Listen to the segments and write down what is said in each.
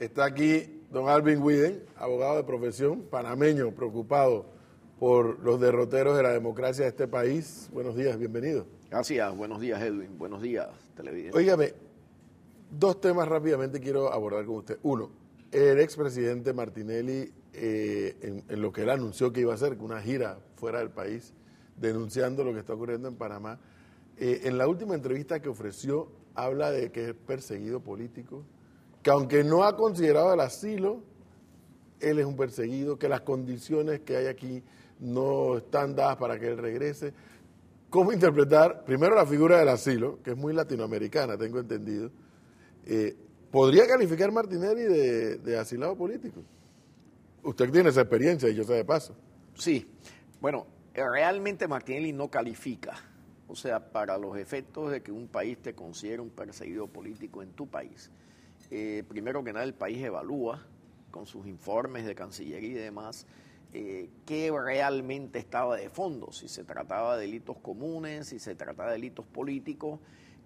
Está aquí don Alvin Widen, abogado de profesión, panameño, preocupado por los derroteros de la democracia de este país. Buenos días, bienvenido. Gracias, buenos días Edwin, buenos días televidente. Óigame, dos temas rápidamente quiero abordar con usted. Uno, el expresidente Martinelli, eh, en, lo que él anunció que iba a hacer, una gira fuera del país, denunciando lo que está ocurriendo en Panamá, eh, en la última entrevista que ofreció, habla de que es perseguido político, que aunque no ha considerado el asilo, él es un perseguido, que las condiciones que hay aquí no están dadas para que él regrese. ¿Cómo interpretar primero la figura del asilo, que es muy latinoamericana, tengo entendido? Eh, ¿Podría calificar Martinelli de, de, asilado político? Usted tiene esa experiencia, y yo sé de paso. Sí, bueno, eh, realmente Martinelli no califica. O sea, para los efectos de que un país te considere un perseguido político en tu país eh, primero que nada, el país evalúa con sus informes de Cancillería y demás eh, qué realmente estaba de fondo, si se trataba de delitos comunes, si se trataba de delitos políticos.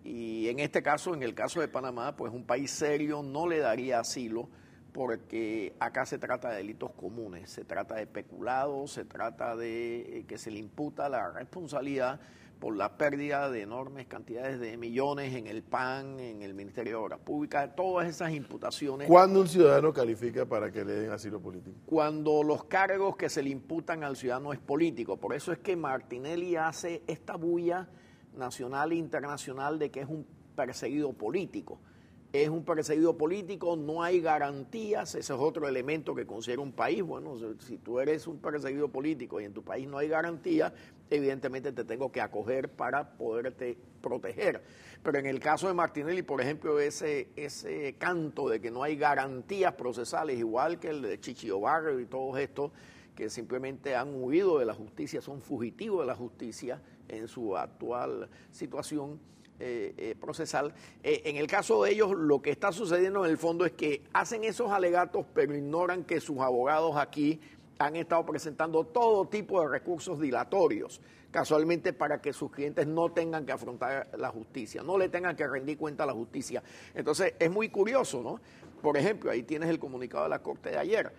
Y en este caso, en el caso de Panamá, pues un país serio no le daría asilo porque acá se trata de delitos comunes, se trata de peculado, se trata de eh, que se le imputa la responsabilidad por la pérdida de enormes cantidades de millones en el PAN, en el Ministerio de Obras Públicas, todas esas imputaciones. ¿Cuándo un ciudadano califica para que le den asilo político? Cuando los cargos que se le imputan al ciudadano es político. Por eso es que Martinelli hace esta bulla nacional e internacional de que es un perseguido político. Es un perseguido político, no hay garantías, ese es otro elemento que considera un país. Bueno, si tú eres un perseguido político y en tu país no hay garantías, evidentemente te tengo que acoger para poderte proteger. Pero en el caso de Martinelli, por ejemplo, ese, ese canto de que no hay garantías procesales, igual que el de Chichio Barrio y todos estos que simplemente han huido de la justicia, son fugitivos de la justicia en su actual situación eh, eh, procesal. Eh, en el caso de ellos, lo que está sucediendo en el fondo es que hacen esos alegatos, pero ignoran que sus abogados aquí han estado presentando todo tipo de recursos dilatorios, casualmente para que sus clientes no tengan que afrontar la justicia, no le tengan que rendir cuenta a la justicia. Entonces, es muy curioso, ¿no? Por ejemplo, ahí tienes el comunicado de la Corte de ayer.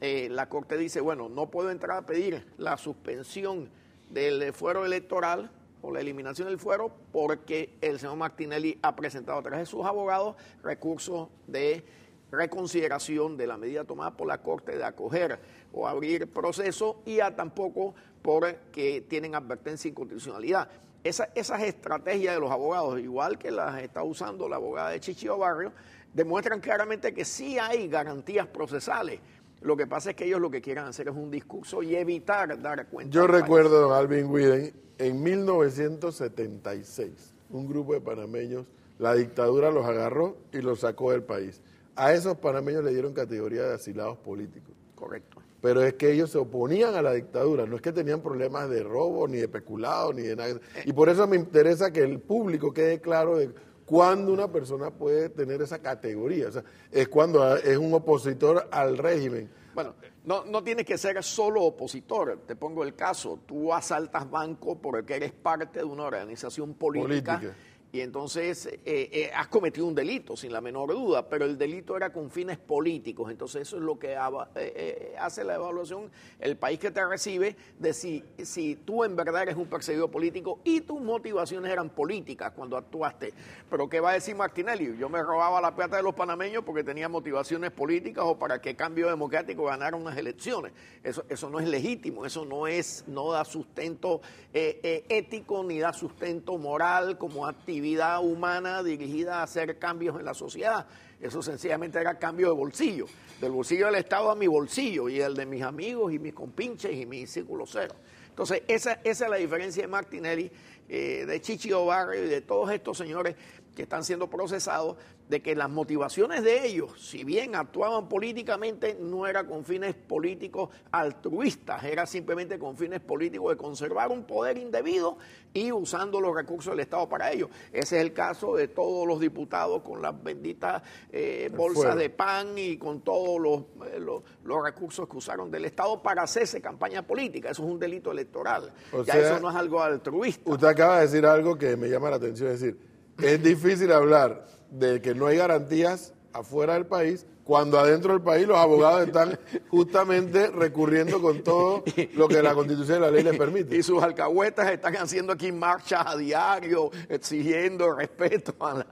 Eh, la Corte dice, bueno, no puedo entrar a pedir la suspensión del fuero electoral o la eliminación del fuero porque el señor Martinelli ha presentado a través de sus abogados recursos de reconsideración de la medida tomada por la Corte de acoger o abrir proceso y a tampoco porque tienen advertencia y constitucionalidad. esas estrategias de los abogados, igual que las está usando la abogada de Chichío Barrio, demuestran claramente que sí hay garantías procesales. Lo que pasa es que ellos lo que quieran hacer es un discurso y evitar dar cuenta. Yo recuerdo, don Alvin Widen, en 1976, un grupo de panameños, la dictadura los agarró y los sacó del país a esos panameños le dieron categoría de asilados políticos. Correcto. Pero es que ellos se oponían a la dictadura, no es que tenían problemas de robo, ni de peculado, ni de nada. Eh. Y por eso me interesa que el público quede claro de cuándo una persona puede tener esa categoría. O sea, es cuando es un opositor al régimen. Bueno, no, no tienes que ser solo opositor. Te pongo el caso. Tú asaltas banco porque eres parte de una organización política. política y entonces eh, eh, has cometido un delito, sin la menor duda, pero el delito era con fines políticos. Entonces eso es lo que eh, hace la evaluación el país que te recibe de si, si tú en verdad eres un perseguido político y tus motivaciones eran políticas cuando actuaste. Pero ¿qué va a decir Martinelli? Yo me robaba la plata de los panameños porque tenía motivaciones políticas o para que cambio democrático ganara unas elecciones. Eso, eso no es legítimo, eso no, es, no da sustento ético ni da sustento moral como activo actividad humana dirigida a hacer cambios en la sociedad. Eso sencillamente era cambio de bolsillo, del bolsillo del Estado a mi bolsillo y el de mis amigos y mis compinches y mi círculo cero. Entonces, esa, es la diferencia de Martinelli, eh, de Chichi Barrio y de todos estos señores que están siendo procesados, de que las motivaciones de ellos, si bien actuaban políticamente, no era con fines políticos altruistas, era simplemente con fines políticos de conservar un poder indebido y usando los recursos del Estado para ello. Ese es el caso de todos los diputados con las benditas eh, bolsas de pan y con todos los, eh, los, recursos que usaron del Estado para hacerse campaña política. Eso es un delito electoral. ya eso no es algo altruista. Usted acaba de decir algo que me llama la atención, es decir, es difícil hablar de que no hay garantías afuera del país cuando adentro del país los abogados están justamente recurriendo con todo lo que la constitución y la ley les permite. Y sus alcahuetas están haciendo aquí marchas a diario, exigiendo respeto a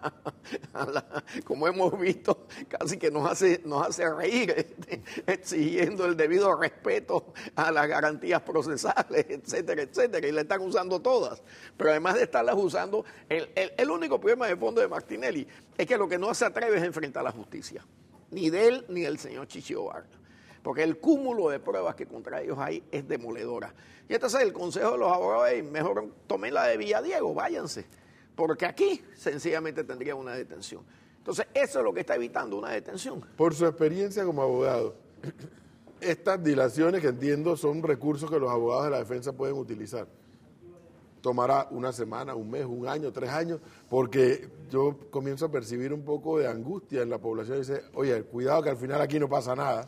la, como hemos visto, casi que nos hace, nos hace reír, este, exigiendo el debido respeto a las garantías procesales, etcétera, etcétera. Y la están usando todas. Pero además de estarlas usando, el, único problema de fondo de Martinelli es que lo que no se atreve es enfrentar a la justicia ni de él ni del señor Chichio porque el cúmulo de pruebas que contra ellos hay es demoledora. Y entonces este el consejo de los abogados es, mejor tomen la de Villadiego, váyanse, porque aquí sencillamente tendría una detención. Entonces eso es lo que está evitando una detención. Por su experiencia como abogado, estas dilaciones que entiendo son recursos que los abogados de la defensa pueden utilizar tomará una semana, un mes, un año, tres años, porque yo comienzo a percibir un poco de angustia en la población. Y dice, oye, cuidado que al final aquí no pasa nada.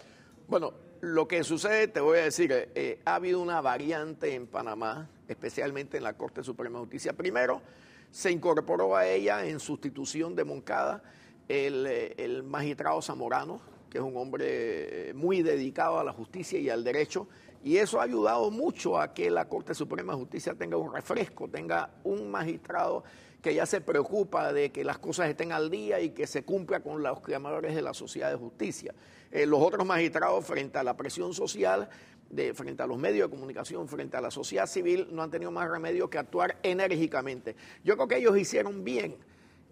Bueno, lo que sucede, te voy a decir, eh, ha habido una variante en Panamá, especialmente en la Corte Suprema de Justicia. Primero, se incorporó a ella en sustitución de Moncada el, eh, el magistrado Zamorano, que es un hombre eh, muy dedicado a la justicia y al derecho, y eso ha ayudado mucho a que la Corte Suprema de Justicia tenga un refresco, tenga un magistrado que ya se preocupa de que las cosas estén al día y que se cumpla con los clamores de la sociedad de justicia. Eh, los otros magistrados, frente a la presión social, de, frente a los medios de comunicación, frente a la sociedad civil, no han tenido más remedio que actuar enérgicamente. Yo creo que ellos hicieron bien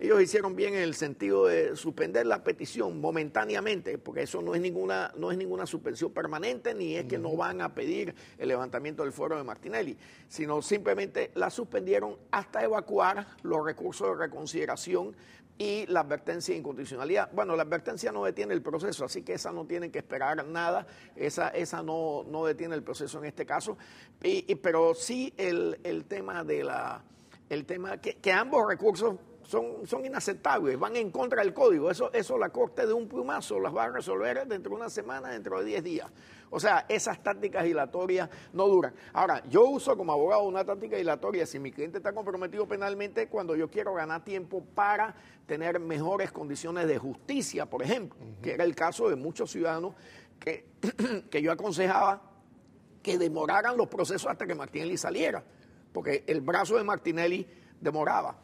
ellos hicieron bien en el sentido de suspender la petición momentáneamente, porque eso no es ninguna, no es ninguna suspensión permanente, ni es que no van a pedir el levantamiento del foro de Martinelli, sino simplemente la suspendieron hasta evacuar los recursos de reconsideración y la advertencia de incondicionalidad. Bueno, la advertencia no detiene el proceso, así que esa no tiene que esperar nada, esa, esa no, no detiene el proceso en este caso, y, pero sí el, tema de la... El tema que ambos recursos son, inaceptables, van en contra del código. Eso, eso la Corte de un plumazo las va a resolver dentro de una semana, dentro de 10 días. O sea, esas tácticas dilatorias no duran. Ahora, yo uso como abogado una táctica dilatoria si mi cliente está comprometido penalmente cuando yo quiero ganar tiempo para tener mejores condiciones de justicia, por ejemplo, que era el caso de muchos ciudadanos que, que yo aconsejaba que demoraran los procesos hasta que Martinelli saliera, porque el brazo de Martinelli demoraba.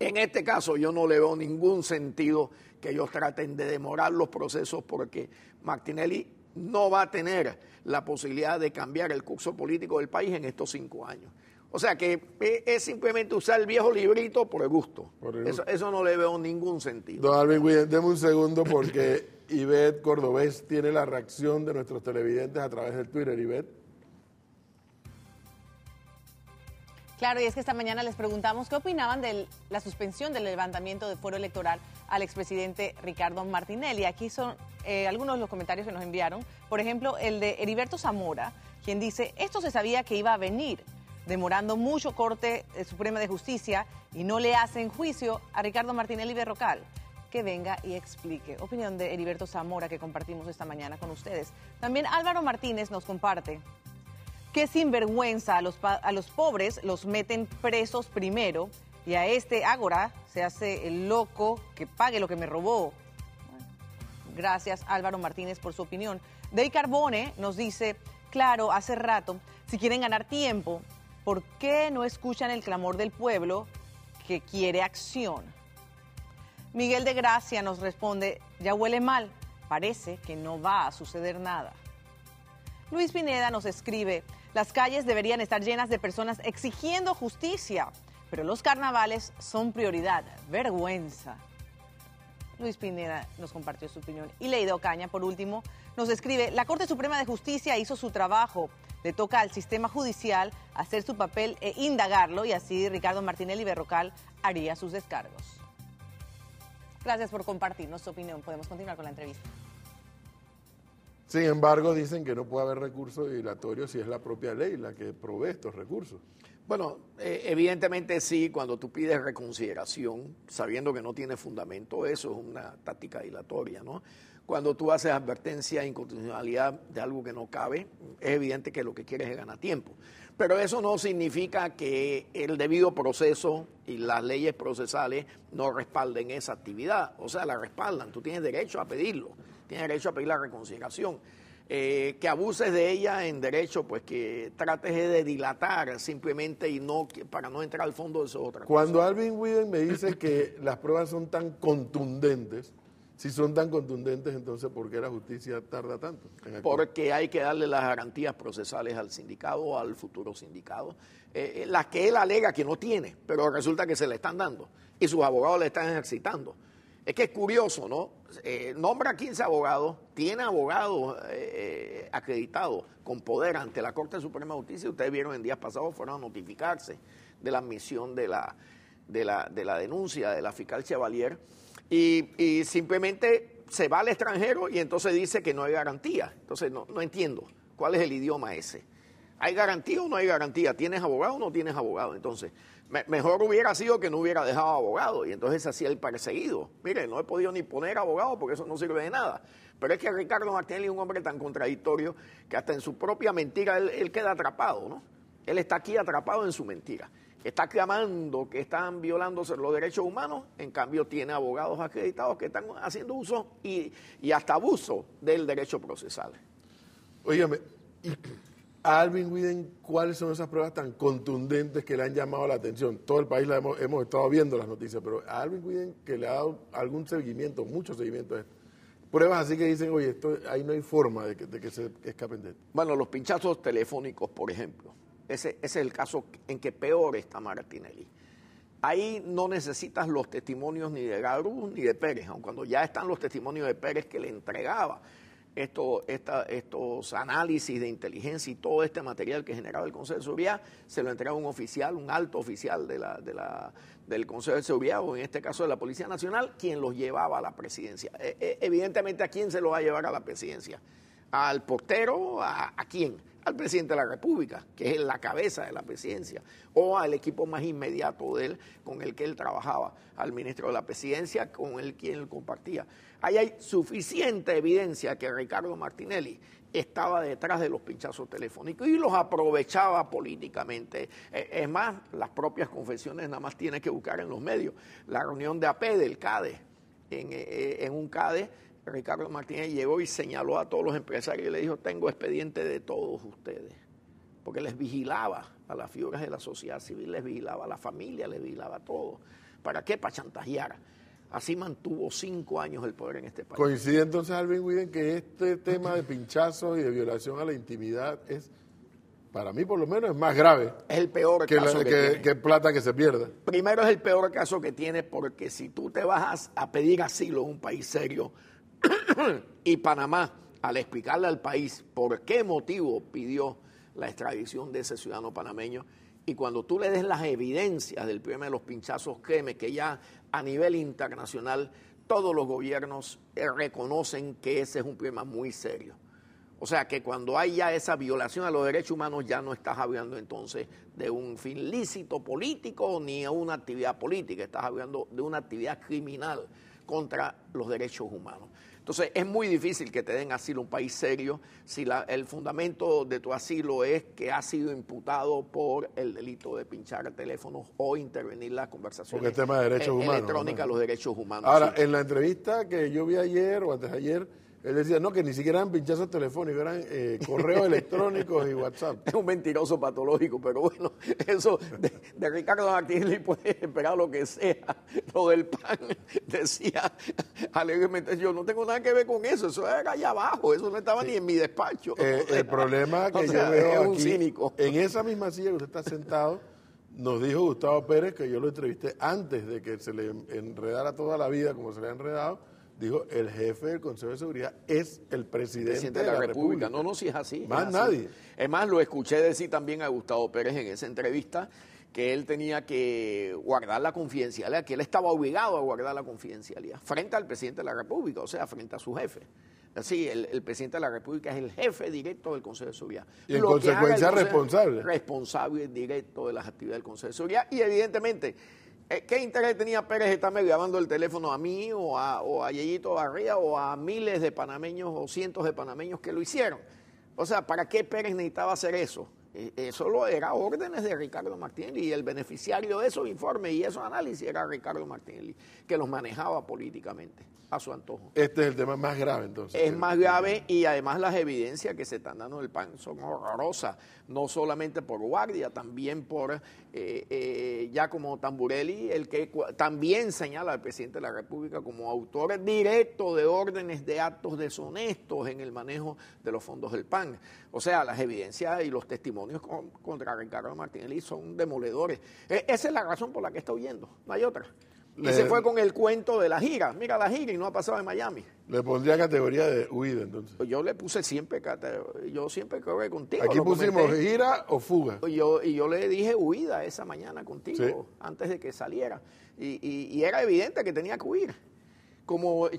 En este caso yo no le veo ningún sentido que ellos traten de demorar los procesos porque Martinelli no va a tener la posibilidad de cambiar el curso político del país en estos cinco años. O sea que eh, es simplemente usar el viejo librito por el gusto. Eso, no le veo ningún sentido. Don Alvin, deme un segundo porque Ivette Cordobés tiene la reacción de nuestros televidentes a través del Twitter. Ivette. Claro, y es que esta mañana les preguntamos qué opinaban de la suspensión del levantamiento de fuero electoral al expresidente Ricardo Martinelli. Aquí son eh, algunos de los comentarios que nos enviaron. Por ejemplo, el de Heriberto Zamora, quien dice, esto se sabía que iba a venir, demorando mucho Corte eh, Suprema de Justicia y no le hacen juicio a Ricardo Martinelli Berrocal que venga y explique. Opinión de Heriberto Zamora que compartimos esta mañana con ustedes. También Álvaro Martínez nos comparte. Qué sinvergüenza, a los, pobres los meten presos primero y a este agora se hace el loco que pague lo que me robó. Gracias Álvaro Martínez por su opinión. Dey Carbone nos dice, claro, hace rato, si quieren ganar tiempo, ¿por qué no escuchan el clamor del pueblo que quiere acción? Miguel de Gracia nos responde, ya huele mal, parece que no va a suceder nada. Luis Pineda nos escribe, las calles deberían estar llenas de personas exigiendo justicia, pero los carnavales son prioridad. Vergüenza. Luis Pineda nos compartió su opinión. Y Leida Ocaña, por último, nos escribe, la Corte Suprema de Justicia hizo su trabajo. Le toca al sistema judicial hacer su papel e indagarlo y así Ricardo Martinelli Berrocal haría sus descargos. Gracias por compartirnos su opinión. Podemos continuar con la entrevista. Sin embargo, dicen que no puede haber recursos dilatorios si es la propia ley la que provee estos recursos. Bueno, eh, evidentemente sí, cuando tú pides reconsideración, sabiendo que no tiene fundamento, eso es una táctica dilatoria, ¿no? Cuando tú haces advertencia e inconstitucionalidad de algo que no cabe, es evidente que lo que quieres es ganar tiempo. Pero eso no significa que el debido proceso y las leyes procesales no respalden esa actividad. O sea, la respaldan, tú tienes derecho a pedirlo tiene derecho a pedir la reconciliación, eh, que abuses de ella en derecho, pues que trates de dilatar simplemente y no para no entrar al fondo de eso otra Cuando Alvin Widen me dice que las pruebas son tan contundentes, si son tan contundentes, entonces ¿por qué la justicia tarda tanto? Porque hay que darle las garantías procesales al sindicado o al futuro sindicado, eh, eh, las que él alega que no tiene, pero resulta que se le están dando y sus abogados le están ejercitando. Es que es curioso, ¿no? Eh, nombra 15 abogados, tiene abogados eh, acreditados con poder ante la Corte Suprema de Justicia. Ustedes vieron en días pasados, fueron a notificarse de la admisión de la, denuncia de la fiscal Chevalier. Y, simplemente se va al extranjero y entonces dice que no hay garantía. Entonces no, no entiendo cuál es el idioma ese. ¿Hay garantía o no hay garantía? ¿Tienes abogado o no tienes abogado? Entonces, mejor hubiera sido que no hubiera dejado abogado y entonces se hacía el perseguido. Mire, no he podido ni poner abogado porque eso no sirve de nada. Pero es que Ricardo Martínez es un hombre tan contradictorio que hasta en su propia mentira él, queda atrapado, ¿no? Él está aquí atrapado en su mentira. Está clamando que están violándose los derechos humanos, en cambio tiene abogados acreditados que están haciendo uso y, hasta abuso del derecho procesal. Óyeme, a Alvin Widen cuáles son esas pruebas tan contundentes que le han llamado la atención. Todo el país la hemos, estado viendo las noticias, pero a Alvin Widen que le ha dado algún seguimiento, muchos seguimiento a esto. Pruebas así que dicen, oye, esto, ahí no hay forma de que, se escapen de esto. Bueno, los pinchazos telefónicos, por ejemplo. Ese, es el caso en que peor está Martinelli. Ahí no necesitas los testimonios ni de Garú ni de Pérez, aun cuando ya están los testimonios de Pérez que le entregaba esto, esta, estos análisis de inteligencia y todo este material que generaba el Consejo de Seguridad, se lo entregaba un oficial, un alto oficial del Consejo de Seguridad, o en este caso de la Policía Nacional, quien los llevaba a la presidencia. E, e, evidentemente, ¿a quién se lo va a llevar a la presidencia? al portero, a, quién? Al presidente de la República, que es la cabeza de la presidencia, o al equipo más inmediato de él, con el que él trabajaba, al ministro de la presidencia, con el quien él compartía. Ahí hay suficiente evidencia que Ricardo Martinelli estaba detrás de los pinchazos telefónicos y los aprovechaba políticamente. E, es más, las propias confesiones nada más tiene que buscar en los medios. La reunión de AP e del CADE, en, eh, eh, en un CADE Ricardo Martínez llegó y señaló a todos los empresarios y le dijo, tengo expediente de todos ustedes, porque les vigilaba a las figuras de la sociedad civil, les vigilaba a la familia, les vigilaba a todos. ¿Para qué? Para chantajear. Así mantuvo cinco años el poder en este país. Coincide entonces, Alvin Widen, que este tema de pinchazos y de violación a la intimidad es, para mí por lo menos, es más grave. Es el peor que que, plata que se pierda. Primero es el peor caso que tiene porque si tú te vas a pedir asilo en un país serio, y Panamá, al explicarle al país por qué motivo pidió la extradición de ese ciudadano panameño, y cuando tú le des las evidencias del problema de los pinchazos creme, que ya a nivel internacional todos los gobiernos eh, reconocen que ese es un problema muy serio. O sea que cuando hay ya esa violación a los derechos humanos, ya no estás hablando entonces de un fin lícito político ni de una actividad política, estás hablando de una actividad criminal contra los derechos humanos. Entonces es muy difícil que te den asilo a un país serio si el fundamento de tu asilo es que has sido imputado por el delito de pinchar teléfonos o intervenir las conversaciones Porque el tema de derechos e- humanos, electrónicas, los derechos humanos. Ahora, en la entrevista que yo vi ayer o antes de ayer, él decía, no, que ni siquiera eran pinchazos telefónicos, eran eh, correos electrónicos y WhatsApp. Es un mentiroso patológico, pero bueno, eso de, Ricardo Martínez puede esperar lo que sea. Lo del pan, decía alegremente, yo no tengo nada que ver con eso, eso era allá abajo, eso no estaba ni en mi despacho. Eh, el problema que yo veo aquí, en esa misma silla que usted está sentado, nos dijo Gustavo Pérez, que yo lo entrevisté antes de que se le enredara toda la vida como se le ha enredado, dijo, el jefe del Consejo de Seguridad es el presidente, de, la República. No, no, si es así. Más nadie. Es más, lo escuché decir también a Gustavo Pérez en esa entrevista que él tenía que guardar la confidencialidad, que él estaba obligado a guardar la confidencialidad frente al presidente de la República, o sea, frente a su jefe. Así, el, presidente de la República es el jefe directo del Consejo de Seguridad. Y en consecuencia responsable. Responsable directo de las actividades del Consejo de Seguridad. Y evidentemente, eh, ¿Qué interés tenía Pérez estarme grabando el teléfono a mí o a, o Barría o a miles de panameños o cientos de panameños que lo hicieron? O sea, ¿para qué Pérez necesitaba hacer eso? E, eso lo era órdenes de Ricardo Martínez y el beneficiario de esos informes y esos análisis era Ricardo Martinelli, que los manejaba políticamente a su antojo. Este es el tema más grave entonces. Es más grave y además las evidencias que se están dando del PAN son horrorosas, no solamente por guardia, también por eh, eh como Giacomo Tamburelli, el que también señala al presidente de la República como autor directo de órdenes de actos deshonestos en el manejo de los fondos del PAN. O sea, las evidencias y los testimonios contra Ricardo Martinelli son demoledores. E, esa es la razón por la que está huyendo, no hay otra y se fue con el cuento de la gira. Mira la gira y no ha pasado en Miami. Le pondría categoría de huida entonces. Pues yo le puse siempre categoría. Yo siempre creo que contigo. Aquí pusimos gira o fuga. Yo, y yo le dije huida esa mañana contigo, antes de que saliera. Y, era evidente que tenía que huir. Como o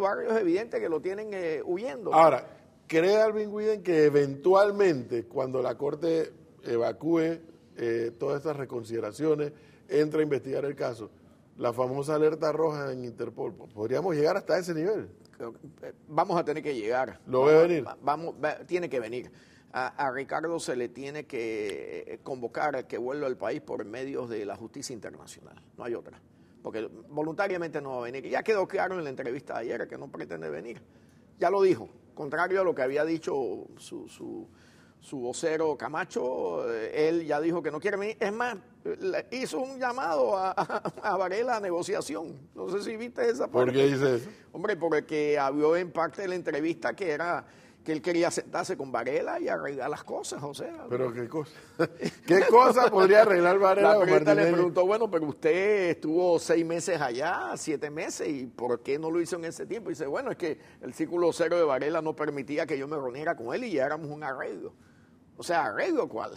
Barrio es evidente que lo tienen eh, huyendo. Ahora, ¿cree Alvin Widen que eventualmente, cuando la Corte evacúe eh, todas estas reconsideraciones, entra a investigar el caso? la famosa alerta roja en Interpol. Podríamos llegar hasta ese nivel. Eh, vamos a tener que llegar. Lo a venir. Vamos, tiene que venir. A, Ricardo se le tiene que eh, convocar que vuelva al país por medios de la justicia internacional. No hay otra. Porque voluntariamente no va a venir. Ya quedó claro en la entrevista de ayer que no pretende venir. Ya lo dijo. Contrario a lo que había dicho su su vocero Camacho, eh, él ya dijo que no quiere venir. Es más, hizo un llamado a, a, Varela negociación. No sé si viste esa parte. ¿Por qué dice eso? Hombre, porque había en parte de la entrevista que era que él quería sentarse con Varela y arreglar las cosas, o sea. Pero qué cosa. ¿Qué cosa podría arreglar Varela? La le preguntó, bueno, pero usted estuvo seis meses allá, siete meses, ¿y por qué no lo hizo en ese tiempo? dice, bueno, es que el círculo cero de Varela no permitía que yo me reuniera con él y ya éramos un arreglo. O sea, arreglo cuál.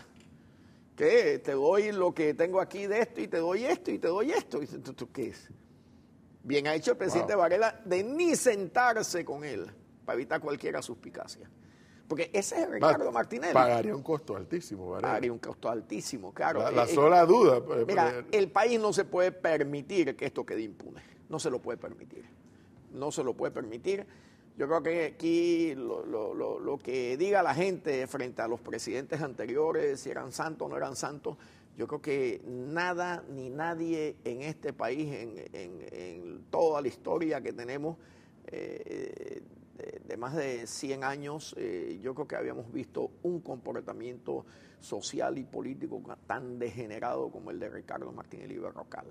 ¿Qué? Te doy lo que tengo aquí de esto y te doy esto y te doy esto. Y dice, ¿tú, qué es? Bien ha hecho el presidente Varela de ni sentarse con él para evitar cualquiera suspicacia. Porque ese es Ricardo Martinelli. Martínez. Pagaría un costo altísimo, ¿verdad? Pagaría un costo altísimo, claro. La, eh, eh, sola duda. Eh, mira, el país no se puede permitir que esto quede impune. No se lo puede permitir. No se lo puede permitir. Yo creo que aquí lo, que diga la gente frente a los presidentes anteriores, si eran santos o no eran santos, yo creo que nada ni nadie en este país, en, toda la historia que tenemos, de, más de 100 años, eh, yo creo que habíamos visto un comportamiento social y político tan degenerado como el de Ricardo Martín Eliberrocal.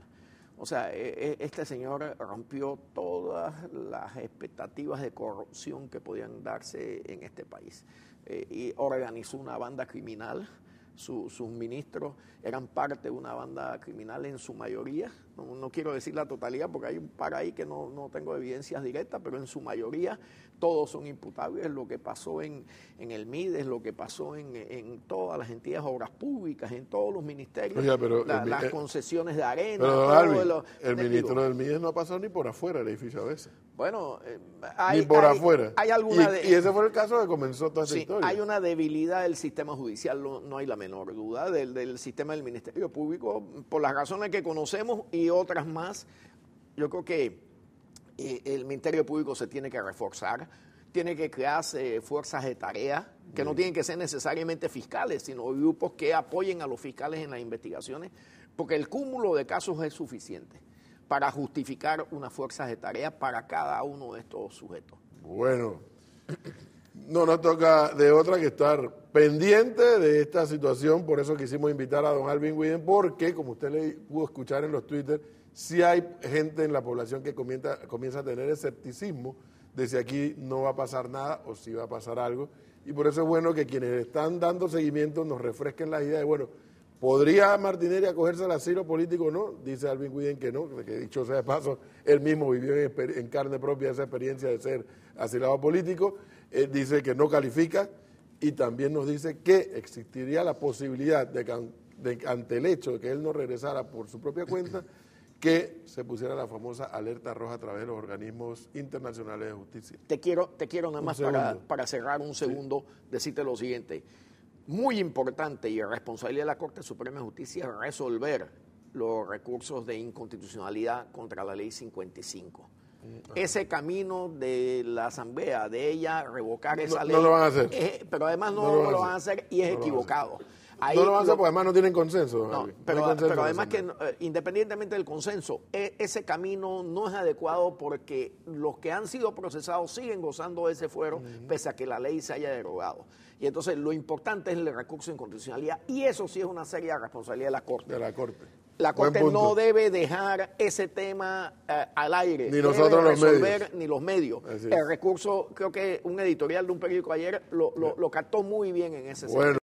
O sea, e, e, este señor rompió todas las expectativas de corrupción que podían darse en este país. Eh, y organizó una banda criminal, sus ministros eran parte de una banda criminal en su mayoría, no, quiero decir la totalidad porque hay un par ahí que no, no, tengo evidencias directas, pero en su mayoría todos son imputables. Lo que pasó en, en el MIDES, lo que pasó en, en todas las entidades obras públicas, en todos los ministerios, las eh, concesiones de arena. el ministro del MIDES no ha pasado ni por afuera el edificio a veces. Bueno, eh, hay, ni por afuera. Hay alguna y, ese fue el caso que comenzó toda esta historia. Hay una debilidad del sistema judicial, no, no hay la menor duda, del, del sistema del Ministerio Público, por las razones que conocemos y otras más. Yo creo que eh, el Ministerio Público se tiene que reforzar, tiene que crearse fuerzas de tarea, que no tienen que ser necesariamente fiscales, sino grupos que apoyen a los fiscales en las investigaciones, porque el cúmulo de casos es suficiente para justificar unas fuerzas de tarea para cada uno de estos sujetos. Bueno no nos toca de otra que estar pendiente de esta situación. Por eso quisimos invitar a don Alvin Widen, porque, como usted le pudo escuchar en los Twitter, si hay gente en la población que comienza, a tener escepticismo de si aquí no va a pasar nada o si va a pasar algo. Y por eso es bueno que quienes están dando seguimiento nos refresquen la idea de, bueno, ¿podría Martinelli acogerse al asilo político o no? Dice Alvin Widen que no, que dicho sea de paso, él mismo vivió en carne propia esa experiencia de ser asilado político. Eh, dice que no califica y también nos dice que existiría la posibilidad de que ante el hecho de que él no regresara por su propia cuenta, que se pusiera la famosa alerta roja a través de los organismos internacionales de justicia. Te quiero, te quiero nada más para, cerrar un segundo, decirte lo siguiente. Muy importante y responsabilidad de la Corte Suprema de Justicia resolver los recursos de inconstitucionalidad contra la Ley 55 ese camino de la asamblea, de ella revocar esa ley. Eh, no lo van a hacer. pero además no, lo, van a hacer y es equivocado. Ahí no lo van a hacer porque además no tienen consenso. No, pero, además que eh, independientemente del consenso, e, ese camino no es adecuado porque los que han sido procesados siguen gozando de ese fuero pese a que la ley se haya derogado. Y entonces lo importante es el recurso de inconstitucionalidad y eso sí es una seria responsabilidad de la Corte. De la Corte la Corte no debe dejar ese tema eh, al aire. Ni nosotros los medios. Ni los medios. El recurso, creo que un editorial de un periódico ayer lo, lo, captó muy bien en ese sentido.